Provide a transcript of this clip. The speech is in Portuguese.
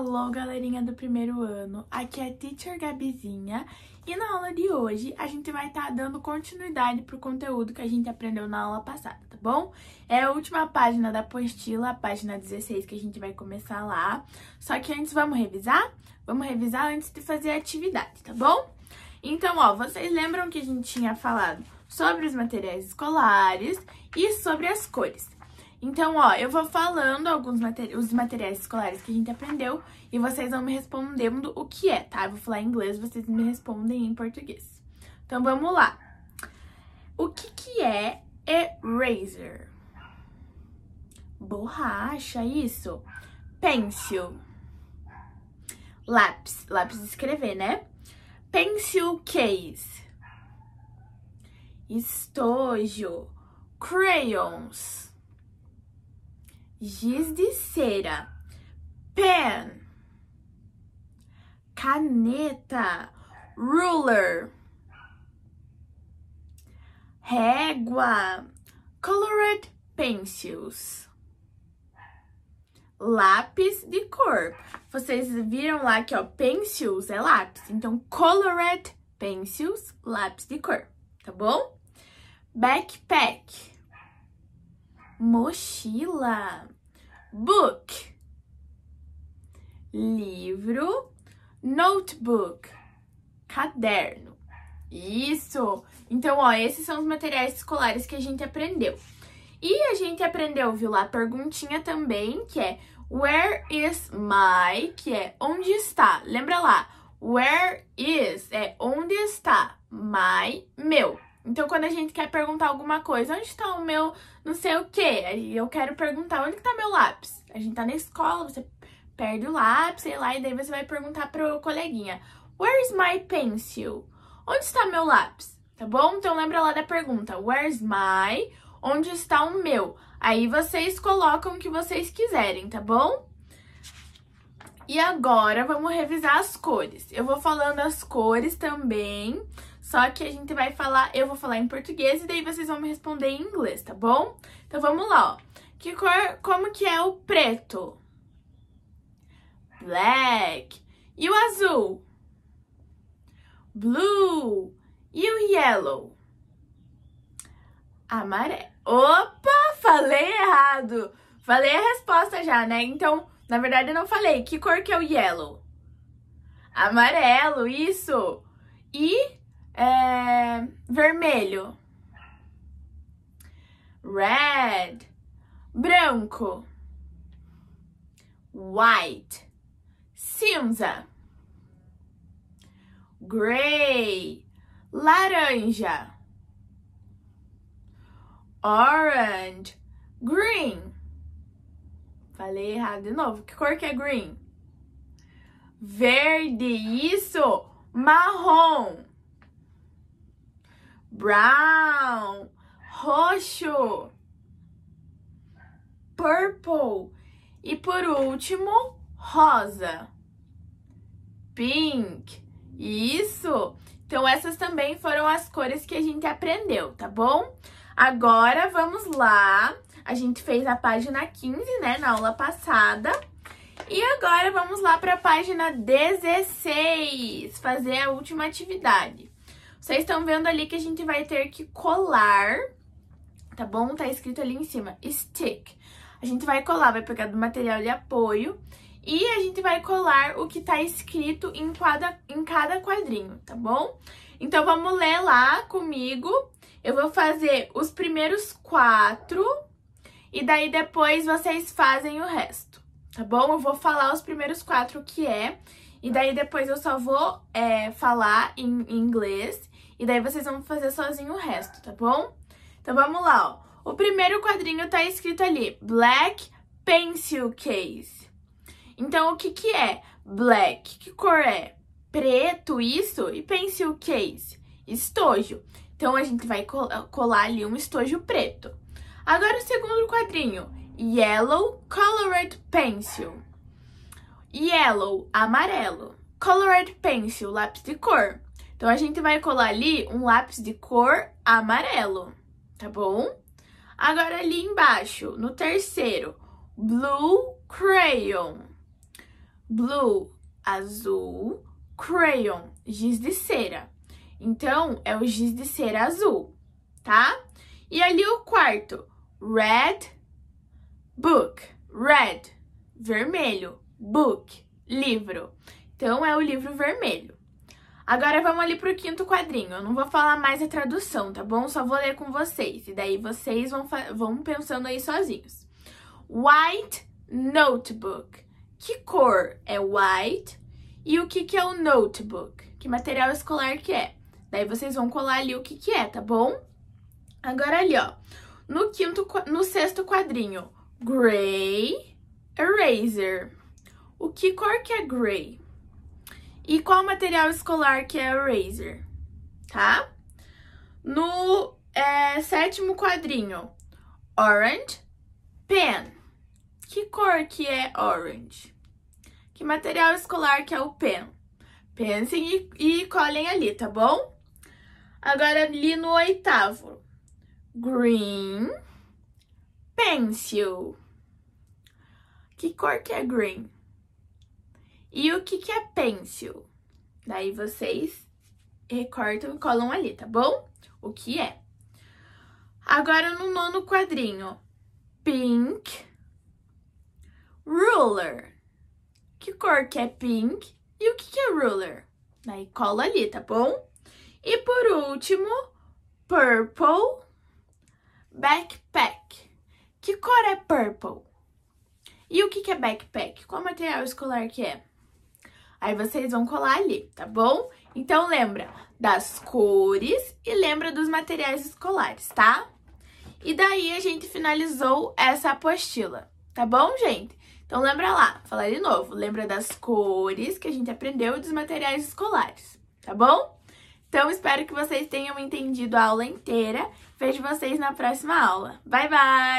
Alô, galerinha do primeiro ano! Aqui é a Teacher Gabizinha e na aula de hoje a gente vai estar tá dando continuidade pro conteúdo que a gente aprendeu na aula passada, tá bom? É a última página da apostila, a página 16, que a gente vai começar lá. Só que antes vamos revisar? Vamos revisar antes de fazer a atividade, tá bom? Então, ó, vocês lembram que a gente tinha falado sobre os materiais escolares e sobre as cores. Então, ó, eu vou falando alguns materi os materiais escolares que a gente aprendeu e vocês vão me respondendo o que é, tá? Eu vou falar em inglês, vocês me respondem em português. Então, vamos lá. O que que é eraser? Borracha, isso. Pencil. Lápis, lápis de escrever, né? Pencil case. Estojo. Crayons giz de cera, pen, caneta, ruler, régua, colored pencils, lápis de cor. Vocês viram lá que ó, pencils é lápis, então colored pencils, lápis de cor, tá bom? Backpack mochila. Book. Livro. Notebook. Caderno. Isso! Então, ó, esses são os materiais escolares que a gente aprendeu. E a gente aprendeu, viu lá, a perguntinha também, que é Where is my? Que é onde está. Lembra lá, where is é onde está my, meu. Então, quando a gente quer perguntar alguma coisa, onde está o meu não sei o quê? Eu quero perguntar onde está meu lápis. A gente está na escola, você perde o lápis, sei lá, e daí você vai perguntar pro coleguinha: Where's my pencil? Onde está meu lápis? Tá bom? Então lembra lá da pergunta: Where's my? Onde está o meu? Aí vocês colocam o que vocês quiserem, tá bom? E agora vamos revisar as cores. Eu vou falando as cores também. Só que a gente vai falar, eu vou falar em português e daí vocês vão me responder em inglês, tá bom? Então vamos lá, ó. Que cor, como que é o preto? Black. E o azul? Blue. E o yellow? Amarelo. Opa, falei errado. Falei a resposta já, né? Então, na verdade eu não falei. Que cor que é o yellow? Amarelo, isso. E é, vermelho, red, branco, white, cinza, gray, laranja, orange, green. Falei errado de novo. Que cor que é green? Verde, isso, marrom brown, roxo, purple e por último, rosa, pink. Isso! Então essas também foram as cores que a gente aprendeu, tá bom? Agora vamos lá. A gente fez a página 15, né, na aula passada. E agora vamos lá para a página 16, fazer a última atividade. Vocês estão vendo ali que a gente vai ter que colar, tá bom? Tá escrito ali em cima, stick. A gente vai colar, vai pegar do material de apoio e a gente vai colar o que tá escrito em, quadra, em cada quadrinho, tá bom? Então, vamos ler lá comigo. Eu vou fazer os primeiros quatro e daí depois vocês fazem o resto, tá bom? Eu vou falar os primeiros quatro que é e daí depois eu só vou é, falar em, em inglês e daí vocês vão fazer sozinho o resto, tá bom? Então vamos lá, ó. O primeiro quadrinho tá escrito ali, Black Pencil Case. Então o que que é black? Que cor é? Preto isso e pencil case, estojo. Então a gente vai colar ali um estojo preto. Agora o segundo quadrinho, yellow colored pencil. Yellow, amarelo. Colored pencil, lápis de cor. Então, a gente vai colar ali um lápis de cor amarelo, tá bom? Agora, ali embaixo, no terceiro, blue crayon. Blue, azul, crayon, giz de cera. Então, é o giz de cera azul, tá? E ali o quarto, red book. Red, vermelho, book, livro. Então, é o livro vermelho. Agora vamos ali pro quinto quadrinho. Eu não vou falar mais a tradução, tá bom? Só vou ler com vocês. E daí vocês vão, vão pensando aí sozinhos. White Notebook. Que cor é white? E o que, que é o notebook? Que material escolar que é? Daí vocês vão colar ali o que, que é, tá bom? Agora ali, ó. No, quinto, no sexto quadrinho, gray eraser. O que cor que é gray? e qual material escolar que é o eraser, tá? No é, sétimo quadrinho, orange, pen. Que cor que é orange? Que material escolar que é o pen? Pensem e, e colhem ali, tá bom? Agora ali no oitavo, green, pencil. Que cor que é green? E o que, que é pêncil? Daí vocês recortam e colam ali, tá bom? O que é? Agora no nono quadrinho, pink, ruler. Que cor que é pink e o que, que é ruler? Daí cola ali, tá bom? E por último, purple, backpack. Que cor é purple? E o que, que é backpack? Qual material escolar que é? Aí vocês vão colar ali, tá bom? Então lembra das cores e lembra dos materiais escolares, tá? E daí a gente finalizou essa apostila, tá bom, gente? Então lembra lá, falar de novo, lembra das cores que a gente aprendeu e dos materiais escolares, tá bom? Então espero que vocês tenham entendido a aula inteira. Vejo vocês na próxima aula. Bye, bye!